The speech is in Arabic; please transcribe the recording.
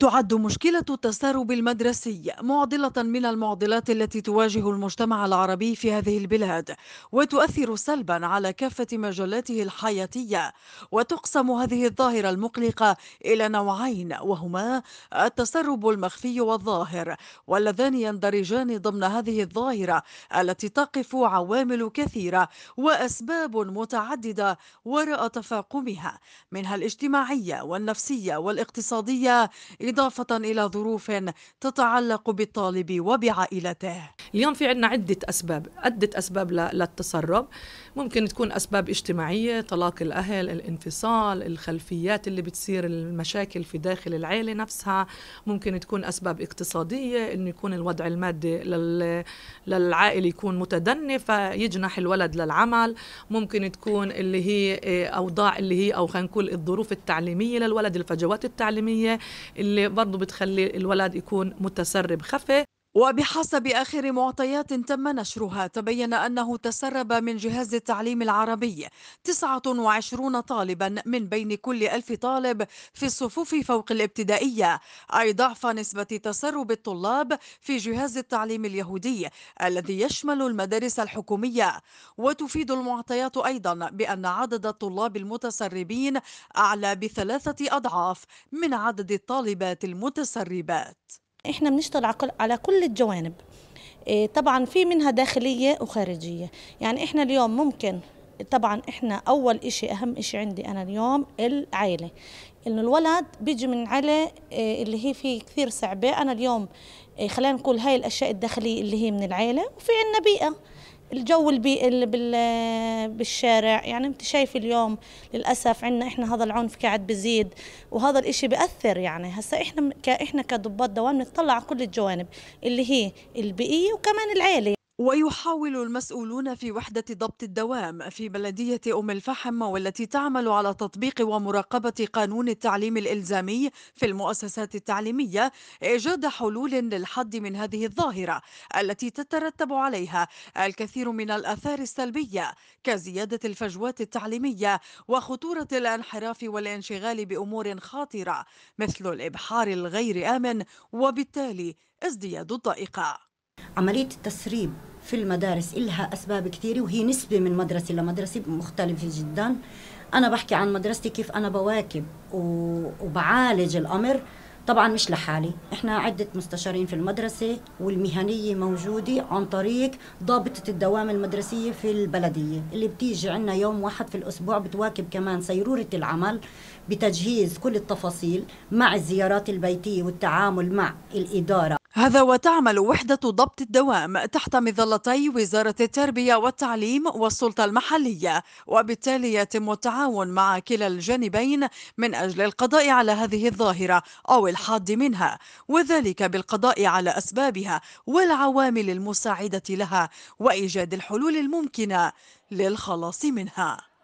تعد مشكلة التسرب المدرسي معضلة من المعضلات التي تواجه المجتمع العربي في هذه البلاد وتؤثر سلبا على كافة مجالاته الحياتية وتقسم هذه الظاهرة المقلقة إلى نوعين وهما التسرب المخفي والظاهر واللذان يندرجان ضمن هذه الظاهرة التي تقف عوامل كثيرة وأسباب متعددة وراء تفاقمها منها الاجتماعية والنفسية والاقتصادية إضافة إلى ظروف تتعلق بالطالب وبعائلته اليوم في عندنا عدة أسباب عدة أسباب للتسرب ممكن تكون أسباب اجتماعية طلاق الأهل الانفصال الخلفيات اللي بتصير المشاكل في داخل العيلة نفسها ممكن تكون أسباب اقتصادية إنه يكون الوضع المادي للعائلة يكون متدني فيجنح الولد للعمل ممكن تكون اللي هي إيه، أوضاع اللي هي أو خلينا نقول الظروف التعليمية للولد الفجوات التعليمية اللي اللي برضه بتخلي الولد يكون متسرب خفي وبحسب آخر معطيات تم نشرها تبين أنه تسرب من جهاز التعليم العربي 29 طالبا من بين كل ألف طالب في الصفوف فوق الابتدائية أي ضعف نسبة تسرب الطلاب في جهاز التعليم اليهودي الذي يشمل المدارس الحكومية وتفيد المعطيات أيضا بأن عدد الطلاب المتسربين أعلى بثلاثة أضعاف من عدد الطالبات المتسربات احنا بنشتغل على كل الجوانب إيه، طبعا في منها داخليه وخارجيه يعني احنا اليوم ممكن طبعا احنا اول اشي اهم اشي عندي انا اليوم العيله انه الولد بيجي من عيله إيه، اللي هي فيه كثير صعبه انا اليوم إيه، خلينا نقول هاي الاشياء الداخليه اللي هي من العيله وفي عندنا بيئه الجو البي... بال... بالشارع يعني انت شايف اليوم للاسف عندنا احنا هذا العنف قاعد بزيد وهذا الاشي بياثر يعني هسا احنا ك... احنا كضباط دوام نطلع على كل الجوانب اللي هي البيئيه وكمان العائله ويحاول المسؤولون في وحدة ضبط الدوام في بلدية أم الفحم والتي تعمل على تطبيق ومراقبة قانون التعليم الإلزامي في المؤسسات التعليمية إيجاد حلول للحد من هذه الظاهرة التي تترتب عليها الكثير من الآثار السلبية كزيادة الفجوات التعليمية وخطورة الانحراف والانشغال بأمور خاطرة مثل الإبحار الغير آمن وبالتالي ازدياد الضائقة عملية التسريب في المدارس إلها أسباب كثيرة وهي نسبة من مدرسة لمدرسة مختلفة جدا أنا بحكي عن مدرستي كيف أنا بواكب وبعالج الأمر طبعا مش لحالي احنا عدة مستشارين في المدرسة والمهنية موجودة عن طريق ضابطة الدوام المدرسية في البلدية اللي بتيجي عنا يوم واحد في الأسبوع بتواكب كمان سيرورة العمل بتجهيز كل التفاصيل مع الزيارات البيتية والتعامل مع الإدارة هذا وتعمل وحدة ضبط الدوام تحت مظلتي وزارة التربية والتعليم والسلطة المحلية وبالتالي يتم التعاون مع كلا الجانبين من أجل القضاء على هذه الظاهرة أو الحد منها وذلك بالقضاء على أسبابها والعوامل المساعدة لها وإيجاد الحلول الممكنة للخلاص منها